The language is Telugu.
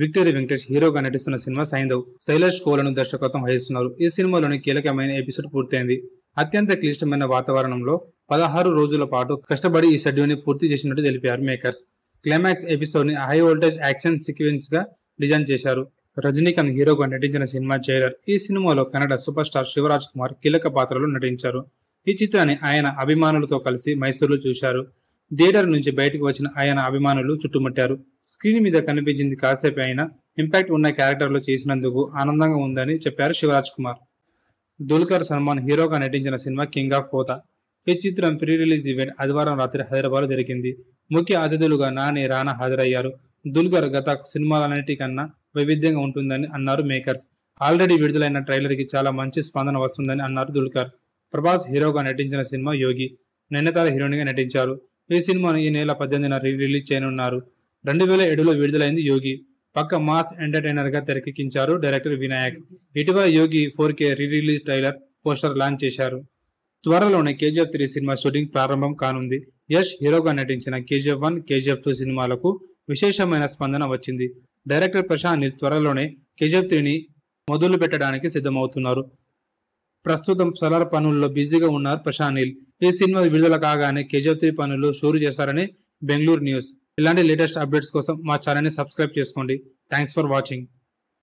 విక్టరీ వెంకటేష్ హీరోగా నటిస్తున్న సినిమా సైంధవ్ శైలేష్ కోలను దర్శకత్వం వహిస్తున్నారు ఈ సినిమాలోని కీలకమైన ఎపిసోడ్ పూర్తయింది అత్యంత క్లిష్టమైన వాతావరణంలో పదహారు రోజుల పాటు కష్టపడి ఈ షెడ్యూల్ని పూర్తి చేసినట్టు తెలిపారు మేకర్స్ క్లైమాక్స్ ఎపిసోడ్ని హై వోల్టేజ్ యాక్షన్ సీక్వెన్స్గా డిజైన్ చేశారు రజనీకాంత్ హీరోగా నటించిన సినిమా జైలర్ ఈ సినిమాలో కన్నడ సూపర్ స్టార్ శివరాజ్ కుమార్ కీలక పాత్రలో నటించారు ఈ చిత్రాన్ని ఆయన అభిమానులతో కలిసి మైసూరులో చూశారు థియేటర్ నుంచి బయటకు వచ్చిన ఆయన అభిమానులు చుట్టుముట్టారు స్క్రీన్ మీద కనిపించింది కాసేపు అయినా ఇంపాక్ట్ ఉన్న క్యారెక్టర్లో చేసినందుకు ఆనందంగా ఉందని చెప్పారు శివరాజ్ కుమార్ దుల్కర్ సల్మాన్ హీరోగా నటించిన సినిమా కింగ్ ఆఫ్ కోత ఈ చిత్రం ప్రీ రిలీజ్ ఈవెంట్ ఆదివారం రాత్రి హైదరాబాద్ జరిగింది ముఖ్య అతిథులుగా నాని రానా హాజరయ్యారు దుల్కర్ గత సినిమాలన్నిటికన్నా వైవిధ్యంగా ఉంటుందని అన్నారు మేకర్స్ ఆల్రెడీ విడుదలైన ట్రైలర్కి చాలా మంచి స్పందన వస్తుందని అన్నారు దుల్కర్ ప్రభాస్ హీరోగా నటించిన సినిమా యోగి నయనతార హీరోయిన్గా నటించారు ఈ సినిమాను ఈ నెల పద్దెనిమిదిన రిలీజ్ చేయనున్నారు రెండు వేల ఏడులో విడుదలైంది యోగి పక్క మాస్ ఎంటర్టైనర్గా తెరకెక్కించారు డైరెక్టర్ వినాయక్ ఇటీవల Yogi four K re release trailer poster launch చేశారు త్వరలోనే కేజీఎఫ్ త్రీ సినిమా షూటింగ్ ప్రారంభం కానుంది యష్ హీరోగా నటించిన కేజీఎఫ్ వన్ కేజీఎఫ్ టూ సినిమాలకు విశేషమైన స్పందన వచ్చింది డైరెక్టర్ ప్రశాంత్ త్వరలోనే కేజీఎఫ్ త్రీని మొదలు పెట్టడానికి సిద్ధమవుతున్నారు ప్రస్తుతం సలార్ పనుల్లో బిజీగా ఉన్నారు ప్రశాంత్ ఈ సినిమా విడుదల కాగానే కేజీఎఫ్ త్రీ పనులు షూరు చేశారని బెంగళూరు న్యూస్ ఇలాంటి లేటెస్ట్ అప్డేట్స్ కోసం మా ఛానల్ని సబ్స్క్రైబ్ చేసుకోండి థ్యాంక్స్ ఫర్ వాచింగ్